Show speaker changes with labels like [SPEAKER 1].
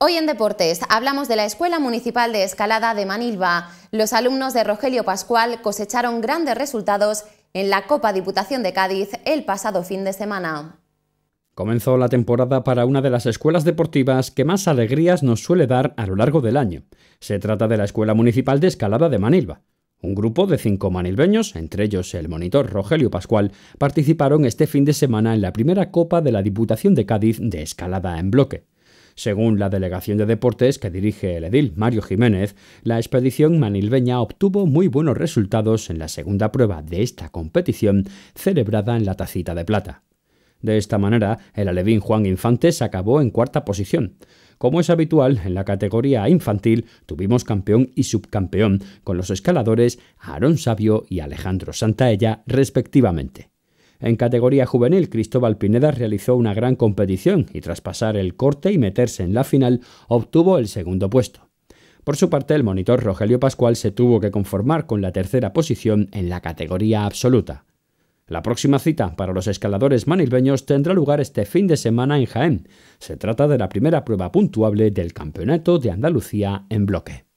[SPEAKER 1] Hoy en Deportes hablamos de la Escuela Municipal de Escalada de Manilva. Los alumnos de Rogelio Pascual cosecharon grandes resultados en la Copa Diputación de Cádiz el pasado fin de semana.
[SPEAKER 2] Comenzó la temporada para una de las escuelas deportivas que más alegrías nos suele dar a lo largo del año. Se trata de la Escuela Municipal de Escalada de Manilva. Un grupo de cinco manilbeños, entre ellos el monitor Rogelio Pascual, participaron este fin de semana en la primera Copa de la Diputación de Cádiz de Escalada en Bloque. Según la delegación de deportes que dirige el edil Mario Jiménez, la expedición manilveña obtuvo muy buenos resultados en la segunda prueba de esta competición celebrada en la Tacita de Plata. De esta manera, el alevín Juan Infantes acabó en cuarta posición. Como es habitual, en la categoría infantil tuvimos campeón y subcampeón con los escaladores Aarón Sabio y Alejandro Santaella respectivamente. En categoría juvenil, Cristóbal Pineda realizó una gran competición y tras pasar el corte y meterse en la final, obtuvo el segundo puesto. Por su parte, el monitor Rogelio Pascual se tuvo que conformar con la tercera posición en la categoría absoluta. La próxima cita para los escaladores manilbeños tendrá lugar este fin de semana en Jaén. Se trata de la primera prueba puntuable del Campeonato de Andalucía en bloque.